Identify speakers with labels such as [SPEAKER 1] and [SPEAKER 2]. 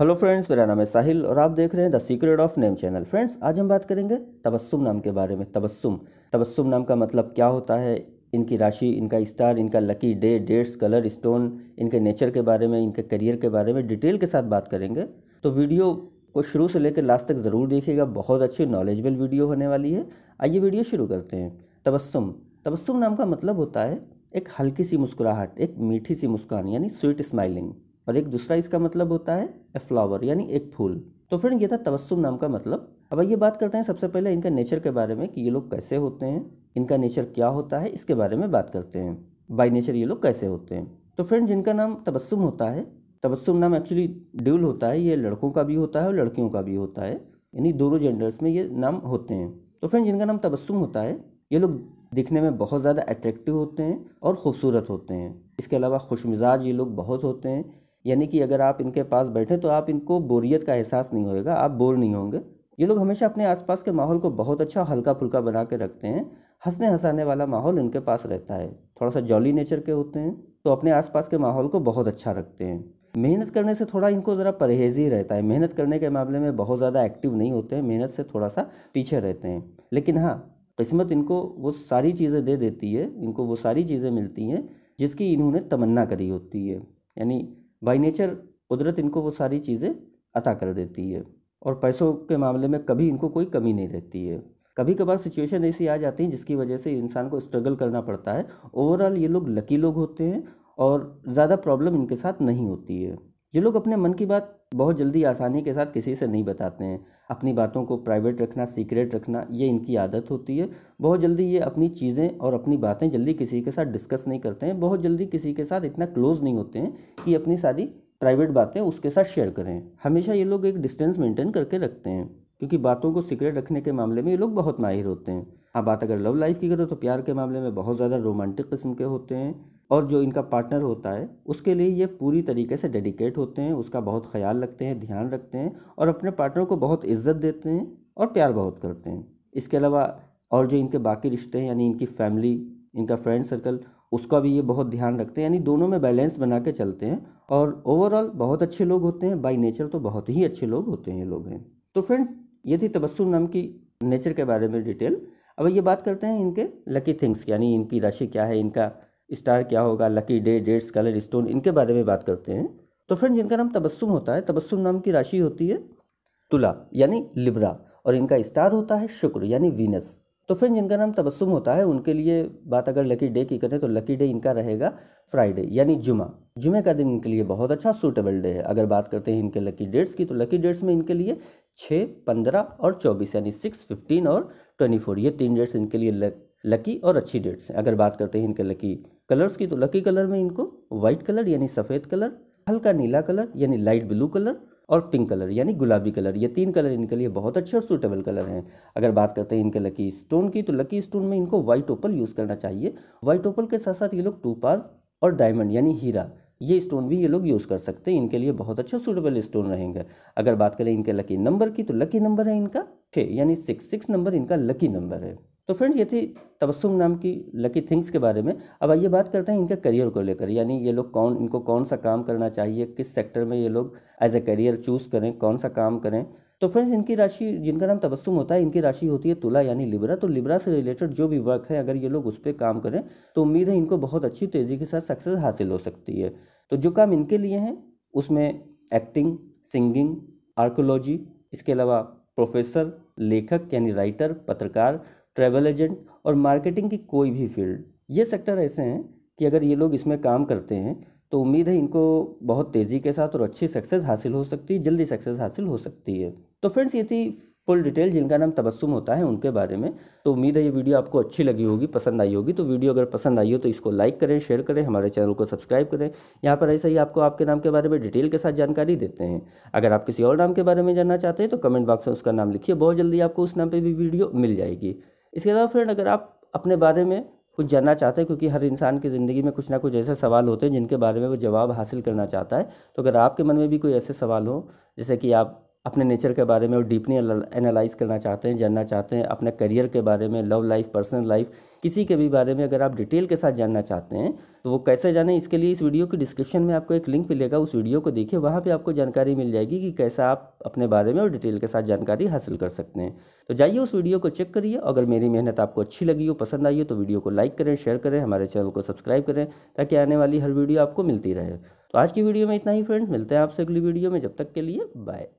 [SPEAKER 1] hello friends मेरा नाम है साहिल और आप देख रहे हैं the secret of name channel friends आज हम बात करेंगे तबस्सुम नाम के बारे में तबस्सुम तबस्सुम नाम का मतलब क्या होता है इनकी राशि इनका स्टार इनका lucky day dates colour stone इनके नेचर के बारे में इनके करियर के बारे में डिटेल के साथ बात करेंगे तो वीडियो को शुरू से लेकर लास्ट तक ज़रूर देखिएगा बहुत अच्छी नॉलेजबल वीडियो होने वाली है आइए वीडियो शुरू करते हैं तबस्सुम तबस्सुम नाम का मतलब होता है एक हल्की सी मुस्कुराहट एक मीठी सी मुस्कान यानी स्वीट स्माइलिंग और एक दूसरा इसका मतलब होता है ए फ्लावर यानी एक फूल तो फ्रेंड ये था तबस्सुम नाम का मतलब अब ये बात करते हैं सबसे पहले इनका नेचर के बारे में कि ये लोग कैसे होते हैं इनका नेचर क्या होता है इसके बारे में बात करते हैं बाई नेचर ये लोग कैसे होते हैं तो फ्रेंड जिनका नाम तबस्सुम होता है तबस्सुम नाम एक्चुअली ड्यूल होता है ये लड़कों का भी होता है और लड़कियों का भी होता है यानी दोनों जेंडर्स में ये नाम होते हैं तो फ्रेंड जिनका नाम तबस्सुम होता है ये लोग दिखने में बहुत ज़्यादा अट्रैक्टिव होते हैं और ख़ूबसूरत होते हैं इसके अलावा खुश मिजाज ये लोग बहुत होते हैं यानी कि अगर आप इनके पास बैठे तो आप इनको बोरियत का एहसास नहीं होएगा आप बोर नहीं होंगे ये लोग हमेशा अपने आसपास के माहौल को बहुत अच्छा हल्का फुल्का बना के रखते हैं हंसने हंसाने वाला माहौल इनके पास रहता है थोड़ा सा जॉली नेचर के होते हैं तो अपने आसपास के माहौल को बहुत अच्छा रखते हैं मेहनत करने से थोड़ा इनको ज़रा परहेज ही रहता है मेहनत करने के मामले में बहुत ज़्यादा एक्टिव नहीं होते हैं मेहनत से थोड़ा सा पीछे रहते हैं लेकिन हाँ किस्मत इनको वो सारी चीज़ें दे देती है इनको वो सारी चीज़ें मिलती हैं जिसकी इन्होंने तमन्ना करी होती है यानी बाई नेचर कुदरत इनको वो सारी चीज़ें अता कर देती है और पैसों के मामले में कभी इनको कोई कमी नहीं रहती है कभी कभार सिचुएशन ऐसी आ जाती है जिसकी वजह से इंसान को स्ट्रगल करना पड़ता है ओवरऑल ये लोग लकी लोग होते हैं और ज़्यादा प्रॉब्लम इनके साथ नहीं होती है ये लोग अपने मन की बात बहुत जल्दी आसानी के साथ किसी से नहीं बताते हैं अपनी बातों को प्राइवेट रखना सीक्रेट रखना ये इनकी आदत होती है बहुत जल्दी ये अपनी चीज़ें और अपनी बातें जल्दी किसी के साथ डिस्कस नहीं करते हैं बहुत जल्दी किसी के साथ इतना क्लोज नहीं होते हैं कि अपनी सारी प्राइवेट बातें उसके साथ शेयर करें हमेशा ये लोग एक डिस्टेंस मेंटेन करके रखते हैं क्योंकि बातों को सीक्रेट रखने के मामले में ये लोग बहुत माहिर होते हैं हाँ बात अगर लव लाइफ की करो तो प्यार के मामले में बहुत ज़्यादा रोमांटिक किस्म के होते हैं और जो इनका पार्टनर होता है उसके लिए ये पूरी तरीके से डेडिकेट होते हैं उसका बहुत ख्याल रखते हैं ध्यान रखते हैं और अपने पार्टनर को बहुत इज्जत देते हैं और प्यार बहुत करते हैं इसके अलावा और जो इनके बाकी रिश्ते हैं यानी इनकी फैमिली इनका फ्रेंड सर्कल उसका भी ये बहुत ध्यान रखते हैं यानी दोनों में बैलेंस बना के चलते हैं और ओवरऑल बहुत अच्छे लोग होते हैं बाई नेचर तो बहुत ही अच्छे लोग होते हैं ये लोग हैं तो फ्रेंड्स ये थी तबस्सुम नाम की नेचर के बारे में डिटेल अब ये बात करते हैं इनके लकी थिंग्स यानी इनकी राशि क्या है इनका स्टार क्या होगा lucky day dates colour stone इनके बारे में बात करते हैं तो फ्रेंड जिनका नाम तबस्सुम होता है तबस्सुम नाम की राशि होती है तुला यानी लिब्रा और इनका स्टार होता है शुक्र यानी वीनस तो फ्रेंड जिनका नाम तबस्सुम होता है उनके लिए बात अगर लकी डे की करें तो लकी डे इनका रहेगा फ्राइडे यानी जुमा जुमे का दिन इनके लिए बहुत अच्छा सूटेबल डे है अगर बात करते हैं इनके लकी डेट्स की तो लकी डेट्स में इनके लिए छः पंद्रह और चौबीस यानी सिक्स फिफ्टीन और ट्वेंटी फोर ये तीन डेट्स इनके लिए लक लकी और अच्छी डेट्स हैं अगर बात करते हैं इनके लकी कलर्स की तो लकी कलर में इनको वाइट कलर यानी सफ़ेद कलर हल्का नीला कलर यानी लाइट ब्लू कलर और पिंक कलर यानी गुलाबी कलर ये तीन कलर इनके लिए बहुत अच्छे और सूटेबल कलर हैं अगर बात करते हैं इनके लकी स्टोन की तो लकी स्टोन में इनको वाइट ओपल यूज़ करना चाहिए वाइट ओपल के साथ साथ ये लोग टू पास और डायमंड यानी हीरा ये स्टोन भी ये लोग यूज़ कर सकते हैं इनके लिए बहुत अच्छा सूटेबल स्टोन रहेंगे अगर बात करें इनके लकी नंबर की तो लकी नंबर है इनका छः यानी सिक्स सिक्स नंबर इनका लकी नंबर है तो फ्रेंड्स ये थी तबस्सुम नाम की लकी थिंग्स के बारे में अब आइए बात करते हैं इनके करियर को लेकर यानी ये लोग कौन इनको कौन सा काम करना चाहिए किस सेक्टर में ये लोग एज ए करियर चूज़ करें कौन सा काम करें तो फ्रेंड्स इनकी राशि जिनका नाम तबस्सुम होता है इनकी राशि होती है तुला यानी लिब्रा तो लिब्रा से रिलेटेड जो भी वर्क है अगर ये लोग उस पर काम करें तो उम्मीद है इनको बहुत अच्छी तेज़ी के साथ सक्सेस हासिल हो सकती है तो जो काम इनके लिए हैं उसमें एक्टिंग सिंगिंग आर्कोलॉजी इसके अलावा प्रोफेसर लेखक यानी राइटर पत्रकार ट्रैवल एजेंट और मार्केटिंग की कोई भी फील्ड ये सेक्टर ऐसे हैं कि अगर ये लोग इसमें काम करते हैं तो उम्मीद है इनको बहुत तेज़ी के साथ और अच्छी सक्सेस हासिल हो सकती है जल्दी सक्सेस हासिल हो सकती है तो फ्रेंड्स ये थी फुल डिटेल जिनका नाम तबस्सुम होता है उनके बारे में तो उम्मीद है ये वीडियो आपको अच्छी लगी होगी पसंद आई होगी तो वीडियो अगर पसंद आई हो तो इसको लाइक करें शेयर करें हमारे चैनल को सब्सक्राइब करें यहाँ पर ऐसा ही आपको आपके नाम के बारे में डिटेल के साथ जानकारी देते हैं अगर आप किसी और नाम के बारे में जानना चाहते हैं तो कमेंट बॉक्स में उसका नाम लिखिए बहुत जल्दी आपको उस नाम पर भी वीडियो मिल जाएगी इसके अलावा फ्रेंड अगर आप अपने बारे में कुछ जानना चाहते हैं क्योंकि हर इंसान की ज़िंदगी में कुछ ना कुछ ऐसे सवाल होते हैं जिनके बारे में वो जवाब हासिल करना चाहता है तो अगर आपके मन में भी कोई ऐसे सवाल हो जैसे कि आप अपने नेचर के बारे में और डीपली एनालाइज करना चाहते हैं जानना चाहते हैं अपने करियर के बारे में लव लाइफ पर्सनल लाइफ किसी के भी बारे में अगर आप डिटेल के साथ जानना चाहते हैं तो वो कैसे जाने इसके लिए इस वीडियो की डिस्क्रिप्शन में आपको एक लिंक मिलेगा उस वीडियो को देखिए वहाँ पर आपको जानकारी मिल जाएगी कि कैसे आप अपने बारे में और डिटेल के साथ जानकारी हासिल कर सकते हैं तो जाइए उस वीडियो को चेक करिए अगर मेरी मेहनत आपको अच्छी लगी हो पसंद आई हो तो वीडियो को लाइक करें शेयर करें हमारे चैनल को सब्सक्राइब करें ताकि आने वाली हर वीडियो आपको मिलती रहे तो आज की वीडियो में इतना ही फ्रेंड्स मिलते हैं आपसे अगली वीडियो में जब तक के लिए बाय